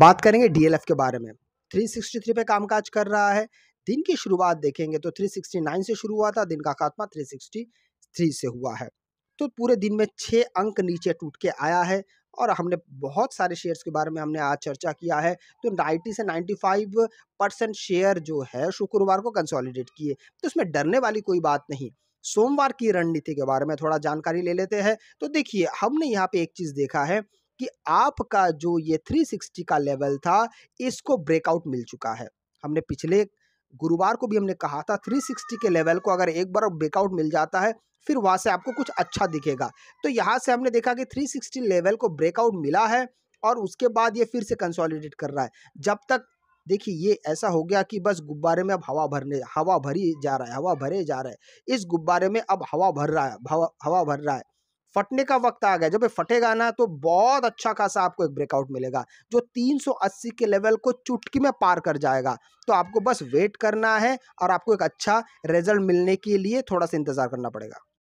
बात करेंगे डीएलएफ के बारे में 363 पे कामकाज कर रहा है दिन की शुरुआत देखेंगे तो 369 से शुरू हुआ था दिन का खात्मा 363 से हुआ है तो पूरे दिन में छः अंक नीचे टूट के आया है और हमने बहुत सारे शेयर्स के बारे में हमने आज चर्चा किया है तो 90 से 95 परसेंट शेयर जो है शुक्रवार को कंसोलिडेट किए तो उसमें डरने वाली कोई बात नहीं सोमवार की रणनीति के बारे में थोड़ा जानकारी ले लेते हैं तो देखिए हमने यहाँ पे एक चीज़ देखा है कि आपका जो ये 360 का लेवल था इसको ब्रेकआउट मिल चुका है हमने पिछले गुरुवार को भी हमने कहा था 360 के लेवल को अगर एक बार ब्रेकआउट मिल जाता है फिर वहाँ से आपको कुछ अच्छा दिखेगा तो यहाँ से हमने देखा कि 360 लेवल को ब्रेकआउट मिला है और उसके बाद ये फिर से कंसोलिडेट कर रहा है जब तक देखिए ये ऐसा हो गया कि बस गुब्बारे में अब हवा भरने हवा भरी जा रहा है हवा भरे जा रहा है इस गुब्बारे में अब हवा भर रहा है हवा भर रहा है फटने का वक्त आ गया जब ये फटेगा ना तो बहुत अच्छा खासा आपको एक ब्रेकआउट मिलेगा जो 380 के लेवल को चुटकी में पार कर जाएगा तो आपको बस वेट करना है और आपको एक अच्छा रिजल्ट मिलने के लिए थोड़ा सा इंतज़ार करना पड़ेगा